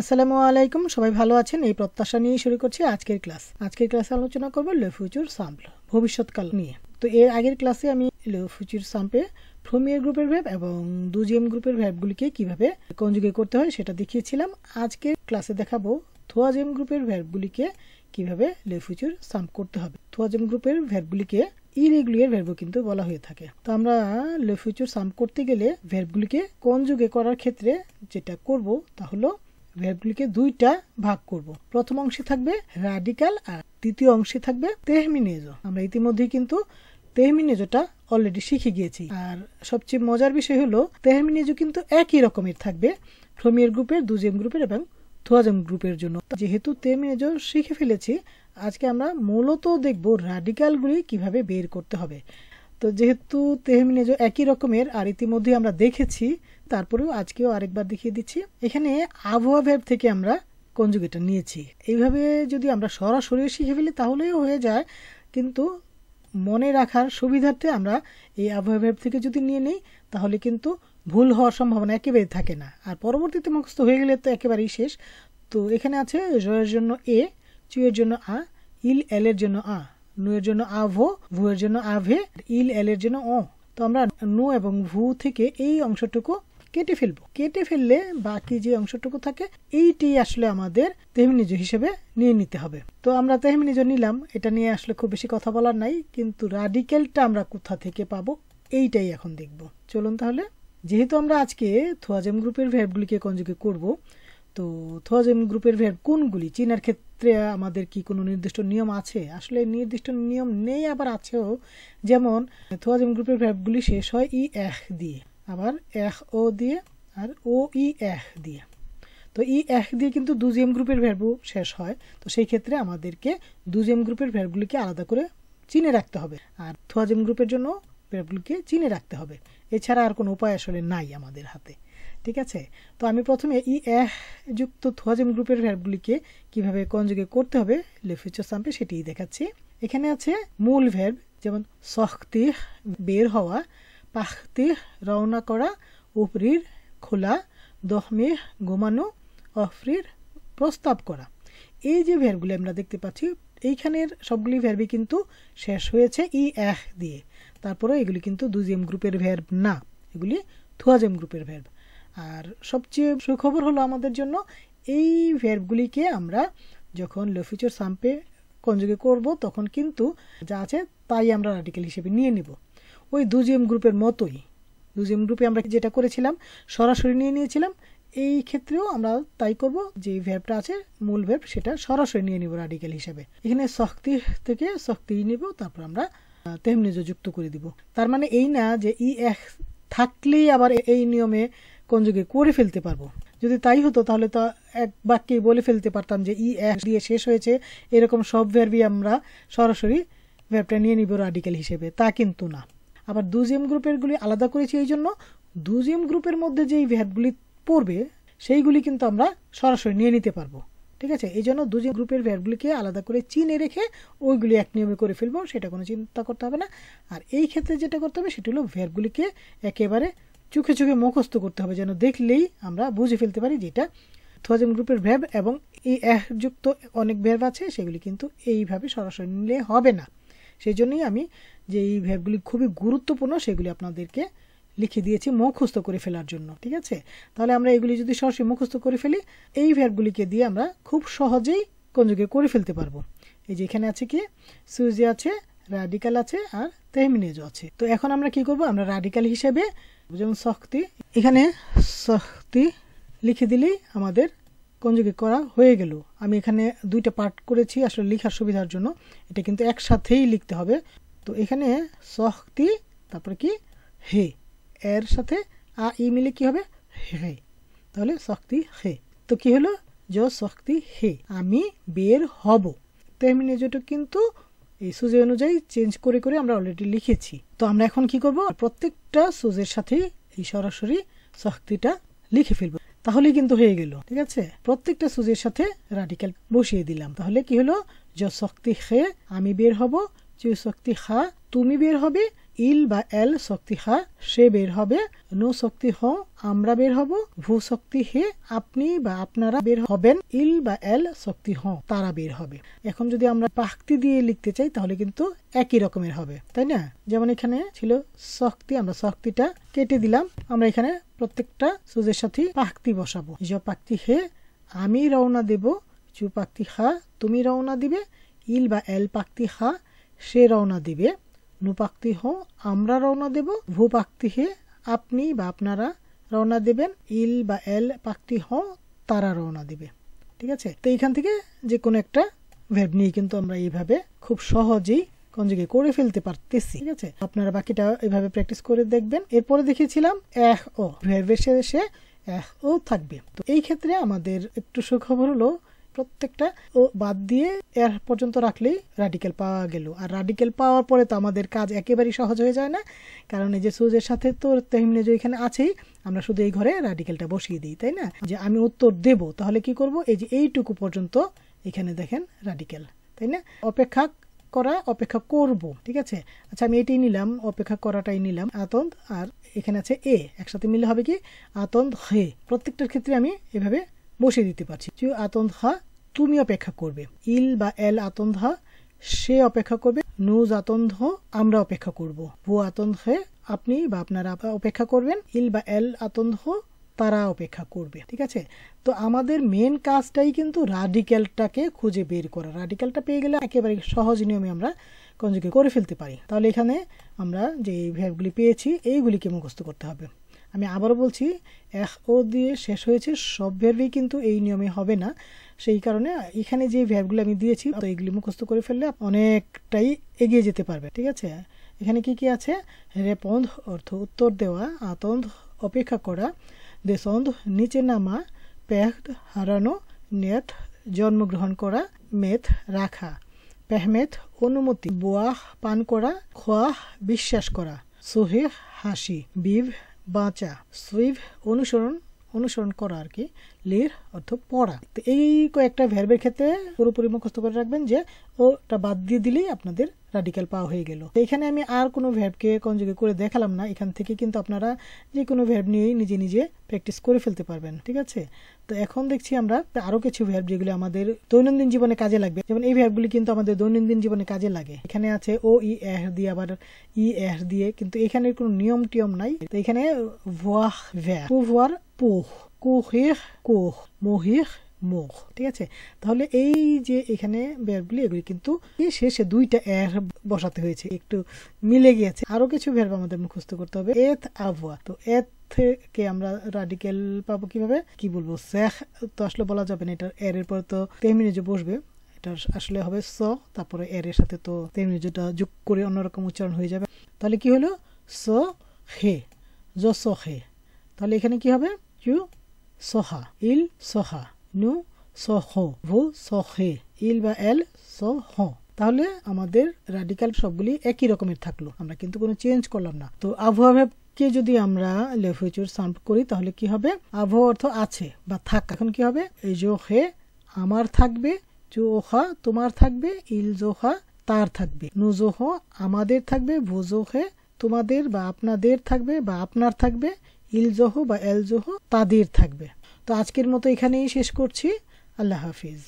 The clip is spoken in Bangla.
আসসালামু আলাইকুম সবাই ভালো আছেন এই প্রত্যাশা নিয়ে শুরু করছি আজকের ক্লাস আজকের ক্লাসে আলোচনা করবো লো ফিউচার সাম্পল ভবিষ্যৎকাল নিয়ে তো এর আগের ক্লাসে আমি লো ফিউচার সাম্পে ফ্রোমিয়ার গ্রুপের ভ্যাব এবং দুজিএম গ্রুপের ভ্যাবগুলিকে কিভাবে কনজুগে করতে হয় সেটা দেখিয়েছিলাম আজকের ক্লাসে দেখাবো থোয়াজেম গ্রুপের ভ্যাবগুলিকে কিভাবে লো ফিউচার সাম্প করতে হবে থোয়াজেম গ্রুপের ভ্যাবগুলিকে ইরেগুলার ভ্যারবও কিন্তু বলা হয়ে থাকে তো আমরা লো ফিউচার সাম্প করতে গেলে ভ্যাবগুলিকে কনজুগে করার ক্ষেত্রে যেটা করব তা হলো ভ্যাবগুলিকে দুইটা ভাগ করব। প্রথম অংশে থাকবে রাডিকাল আর তৃতীয় অংশে থাকবে তেহমিনেজ আমরা ইতিমধ্যেই কিন্তু তেহমিনেজটা অলরেডি শিখে গিয়েছি আর সবচেয়ে মজার বিষয় হলো তেহমিনেজো কিন্তু একই রকমের থাকবে ফ্রোমিয়ার গ্রুপের দুজেম গ্রুপের এবং থুয়াজম গ্রুপের জন্য যেহেতু তেহমিনেজ শিখে ফেলেছি আজকে আমরা মূলত দেখব রাডিকালগুলি কিভাবে বের করতে হবে তো যেহেতু তেহমিনেজ একই রকমের আর ইতিমধ্যে আমরা দেখেছি তারপরেও আজকেও আরেকবার দেখিয়ে দিচ্ছি এখানে আবহাওয়া ভ্যাব থেকে আমরা কনজুগেটটা নিয়েছি এইভাবে যদি আমরা সরাসরি শিখে ফেলি তাহলেও হয়ে যায় কিন্তু মনে রাখার সুবিধার্থে আমরা এই আবহাওয়া ভ্যাব থেকে যদি নিয়ে নিই তাহলে কিন্তু ভুল হওয়ার সম্ভাবনা একেবারে থাকে না আর পরবর্তীতে মুখস্থ হয়ে গেলে তো একেবারেই শেষ তো এখানে আছে জয়ের জন্য এ চুয়ের জন্য আ ইল এল এর জন্য আ নুয়ের জন্য আভো ভুয়ের জন্য আভে ইল এল এর জন্য অ তো আমরা নু এবং ভু থেকে এই অংশটুকু কেটে ফেলবো কেটে ফেললে বাকি যে অংশটুকু থাকে এইটি আসলে আমাদের তেহমিনিজ হিসেবে নিয়ে নিতে হবে তো আমরা তেহমিনিজ নিলাম এটা নিয়ে আসলে খুব বেশি কথা বলার নাই কিন্তু রাডিকেলটা আমরা কোথা থেকে পাবো এইটাই এখন দেখব চলুন তাহলে যেহেতু আমরা আজকে থোয়াজেম গ্রুপের ভ্যাবগুলিকে কনজুগে করব তো থোয়াজেম গ্রুপের ভ্যাব কোনগুলি চিনার ক্ষেত্রে আমাদের কি কোনো নির্দিষ্ট নিয়ম আছে আসলে নির্দিষ্ট নিয়ম নেই আবার আছেও যেমন থোয়াজেম গ্রুপের ভ্যাবগুলি শেষ হয় ই এক দিয়ে আবার এহ ও দিয়ে আর ও ই এহ দিয়ে তো ই এক দিয়ে কিন্তু দুজিএম গ্রুপের ভ্যারবু শেষ হয় তো সেই ক্ষেত্রে আমাদেরকে দুজিএম গ্রুপের ভ্যারগুলিকে আলাদা করে চিনে রাখতে হবে আর থুয়াজিম গ্রুপের জন্য ভ্যারগুলিকে চিনে রাখতে হবে এছাড়া আর কোনো উপায় আসলে নাই আমাদের হাতে ঠিক আছে তো আমি প্রথমে ই এহ যুক্ত থুয়াজিম গ্রুপের ভ্যারগুলিকে কিভাবে কনযোগে করতে হবে লেফিচার সাম্পে সেটি দেখাচ্ছি এখানে আছে মূল ভ্যাব যেমন শক্তি বের হওয়া পাখতে রওনা করা উপরির খোলা দহমে গোমানো অফরির প্রস্তাব করা এই যে ভ্যারগুলি আমরা দেখতে পাচ্ছি এইখানের সবগুলি ভ্যারবি কিন্তু শেষ হয়েছে ই এক দিয়ে তারপরে এগুলি কিন্তু দুজিএম গ্রুপের ভ্যারব না এগুলি থুয়াজেম গ্রুপের ভ্যারব আর সবচেয়ে সুখবর হলো আমাদের জন্য এই ভ্যারবগুলিকে আমরা যখন লফিচর সাম্পে কঞ্জুগে করব তখন কিন্তু যা আছে তাই আমরা আর্টিকেল হিসেবে নিয়ে নেব ওই দুজিএম গ্রুপের মতোই দুজিএম গ্রুপে আমরা যেটা করেছিলাম সরাসরি নিয়ে নিয়েছিলাম এই ক্ষেত্রেও আমরা তাই করব যে ভ্যাবটা আছে মূল ভ্যাব সেটা সরাসরি নিয়ে নিব রাডিক্যাল হিসাবে এখানে শক্তি থেকে শক্তি নিব তারপর আমরা তেমনিজ যুক্ত করে দিব তার মানে এই না যে ই এক থাকলেই আবার এই নিয়মে কনজুগেট করে ফেলতে পারবো যদি তাই হতো তাহলে তো এক বাক্যে বলে ফেলতে পারতাম যে ই এক দিয়ে শেষ হয়েছে এরকম সব ভ্যাবই আমরা সরাসরি ভ্যাবটা নিয়ে নিব রাডিক্যাল হিসেবে তা কিন্তু না আবার দুজিএম গ্রুপেরগুলি আলাদা করেছি এই জন্য দুজিএম গ্রুপের মধ্যে যেই ভ্যাটগুলি পড়বে সেইগুলি কিন্তু আমরা সরাসরি নিয়ে নিতে পারবো ঠিক আছে এই জন্য দুজি গ্রুপের ভ্যাটগুলিকে আলাদা করে চিনে রেখে ওইগুলি এক নিয়মে করে ফেলবো সেটা কোনো চিন্তা করতে হবে না আর এই ক্ষেত্রে যেটা করতে হবে সেটি হলো ভ্যাটগুলিকে একেবারে চোখে চোখে মুখস্থ করতে হবে যেন দেখলেই আমরা বুঝে ফেলতে পারি যেটা থজম গ্রুপের ভ্যাব এবং এই একযুক্ত অনেক ভ্যাব আছে সেগুলি কিন্তু এইভাবে সরাসরি নিলে হবে না সেই জন্যই আমি যে এই ভ্যাবগুলি খুবই গুরুত্বপূর্ণ সেগুলি আপনাদেরকে লিখে দিয়েছি মুখস্থ করে ফেলার জন্য ঠিক আছে তাহলে আমরা এগুলি যদি সরাসরি মুখস্থ করে ফেলি এই ভ্যাবগুলিকে দিয়ে আমরা খুব সহজেই কঞ্জুগে করে ফেলতে পারবো এই যে এখানে আছে কি সুইজি আছে রাডিকাল আছে আর তেহমিনেজ আছে তো এখন আমরা কি করব আমরা রাডিকাল হিসেবে যেমন শক্তি এখানে শক্তি লিখে দিলেই আমাদের কনজুগেট করা হয়ে গেল আমি এখানে দুইটা পার্ট করেছি আসলে লেখার সুবিধার জন্য এটা কিন্তু একসাথেই লিখতে হবে তো এখানে সহতি তারপরে কি হে এর সাথে আ ই মিলে কি হবে হে তাহলে শক্তি হে তো কি হলো য শক্তি হে আমি বের হব তেমনি যেটা কিন্তু এই সুজে অনুযায়ী চেঞ্জ করে করে আমরা অলরেডি লিখেছি তো আমরা এখন কি করব প্রত্যেকটা সুজের সাথে এই সরাসরি শক্তিটা লিখে ফেলবো তাহলে কিন্তু হয়ে গেল ঠিক আছে প্রত্যেকটা সুজের সাথে রাডিক্যাল বসিয়ে দিলাম তাহলে কি হলো জ শক্তি খে আমি বের হব যে শক্তি খা তুমি বের হবে ইল বা এল শক্তি হা সে বের হবে নো শক্তি হ আমরা বের হব ভূ শক্তি হে আপনি বা আপনারা বের হবেন ইল বা এল শক্তি হ তারা বের হবে এখন যদি আমরা পাখতি দিয়ে লিখতে চাই তাহলে কিন্তু একই রকমের হবে তাই না যেমন এখানে ছিল শক্তি আমরা শক্তিটা কেটে দিলাম আমরা এখানে প্রত্যেকটা সুজের সাথে পাখতি বসাবো যে পাখতি হে আমি রওনা দেব চু পাখতি হা তুমি রওনা দিবে ইল বা এল পাখতি হা সে রওনা দিবে নুপাক্তি হ আমরা রওনা দেব ভূপাক্তি হে আপনি বা আপনারা রওনা দেবেন ইল বা এল পাক্তি হ তারা রওনা দেবে ঠিক আছে তো এইখান থেকে যে কোনো একটা ভেব নিয়ে কিন্তু আমরা এইভাবে খুব সহজেই কনজুগে করে ফেলতে পারতেছি ঠিক আছে আপনারা বাকিটা এভাবে প্র্যাকটিস করে দেখবেন এরপরে দেখেছিলাম এক ও এসে শেষে এক ও থাকবে তো এই ক্ষেত্রে আমাদের একটু সুখবর হলো প্রত্যেকটা ও বাদ দিয়ে এর পর্যন্ত রাখলেই রাডিকেল পাওয়া গেল আর রাডিকেল পাওয়ার পরে তো আমাদের কাজ একেবারেই সহজ হয়ে যায় না কারণ এই যে সুজের সাথে তো তেমনি যে এখানে আছেই আমরা শুধু এই ঘরে রাডিকেলটা বসিয়ে দিই তাই না যে আমি উত্তর দেব তাহলে কি করব এই যে এইটুকু পর্যন্ত এখানে দেখেন রাডিকেল তাই না অপেক্ষা করা অপেক্ষা করব ঠিক আছে আচ্ছা আমি এটাই নিলাম অপেক্ষা করাটাই নিলাম আতন্দ আর এখানে আছে এ একসাথে মিলে হবে কি আতন্দ হে প্রত্যেকটার ক্ষেত্রে আমি এভাবে বসিয়ে দিতে পারছি চু আতন্ধা তুমি অপেক্ষা করবে ইল বা এল আতন্ধা সে অপেক্ষা করবে নুজ আতন্ধ আমরা অপেক্ষা করব ভু আতন্ধে আপনি বা আপনারা অপেক্ষা করবেন ইল বা এল আতন্ধ তারা অপেক্ষা করবে ঠিক আছে তো আমাদের মেন কাজটাই কিন্তু রাডিক্যালটাকে খুঁজে বের করা রাডিক্যালটা পেয়ে গেলে একেবারে সহজ নিয়মে আমরা কনজুগেট করে ফেলতে পারি তাহলে এখানে আমরা যে ভ্যাবগুলি পেয়েছি এইগুলিকে মুখস্থ করতে হবে আমি আবারও বলছি এখ ও দিয়ে শেষ হয়েছে সব ভ্যাবই কিন্তু এই নিয়মে হবে না সেই কারণে এখানে যে ভ্যাবগুলো আমি দিয়েছি তো এইগুলি মুখস্থ করে ফেললে অনেকটাই এগিয়ে যেতে পারবে ঠিক আছে এখানে কি কি আছে রেপন্দ অর্থ উত্তর দেওয়া আতন্দ অপেক্ষা করা দেশন্ধ নিচে নামা প্যাহ হারানো নেথ জন্মগ্রহণ করা মেথ রাখা প্যাহমেথ অনুমতি বোয়াহ পান করা খোয়াহ বিশ্বাস করা সোহেহ হাসি বিভ বাঁচা সুইভ অনুসরণ অনুসরণ করা আর কি লির অর্থ পড়া তো এই কয়েকটা ভ্যারবের ক্ষেত্রে পুরোপুরি মুখস্থ করে রাখবেন যে ওটা বাদ দিয়ে দিলেই আপনাদের রাডিক্যাল পাওয়া হয়ে গেল এখানে আমি আর কোনো ভ্যাবকে কনজুগে করে দেখালাম না এখান থেকে কিন্তু আপনারা যে কোনো ভ্যাব নিয়েই নিজে নিজে প্র্যাকটিস করে ফেলতে পারবেন ঠিক আছে তো এখন দেখছি আমরা আরও কিছু ভ্যাব যেগুলো আমাদের দৈনন্দিন জীবনে কাজে লাগবে যেমন এই ভ্যাবগুলি কিন্তু আমাদের দৈনন্দিন জীবনে কাজে লাগে এখানে আছে ও ই এহ দিয়ে আবার ই এহ দিয়ে কিন্তু এখানে কোনো নিয়ম টিয়ম নাই তো এখানে ভ্যা পু ভুয়ার পোহ কোহের কোহ মোহের মুখ ঠিক আছে তাহলে এই যে এখানে ভ্যারগুলি এগুলি কিন্তু শেষে দুইটা এর বসাতে হয়েছে একটু মিলে গিয়েছে আরো কিছু ভ্যারব আমাদের মুখস্থ করতে হবে এথ আবহাওয়া তো এথ কে আমরা রাডিকেল পাবো কিভাবে কি বলবো শেখ তো আসলে বলা যাবে না এটার এর এর পর তো তেমনি যে বসবে এটা আসলে হবে স তারপরে এর এর সাথে তো তেমনি যেটা যোগ করে অন্যরকম উচ্চারণ হয়ে যাবে তাহলে কি হলো স হে জ স হে তাহলে এখানে কি হবে কিউ সহা ইল সহা নু সহ ভু সহে ইল বা এল সহ তাহলে আমাদের রাডিকাল সবগুলি একই রকমের থাকলো আমরা কিন্তু কোনো চেঞ্জ করলাম না তো আবহাওয়া কে যদি আমরা লেফুচুর সাম্প করি তাহলে কি হবে আবহাওয়া অর্থ আছে বা থাক এখন কি হবে এই জো হে আমার থাকবে জো হা তোমার থাকবে ইল জো হা তার থাকবে নুজো হ আমাদের থাকবে ভুজো হে তোমাদের বা আপনাদের থাকবে বা আপনার থাকবে ইলজহ বা এলজহ তাদের থাকবে তো আজকের মতো এখানেই শেষ করছি আল্লাহ হাফিজ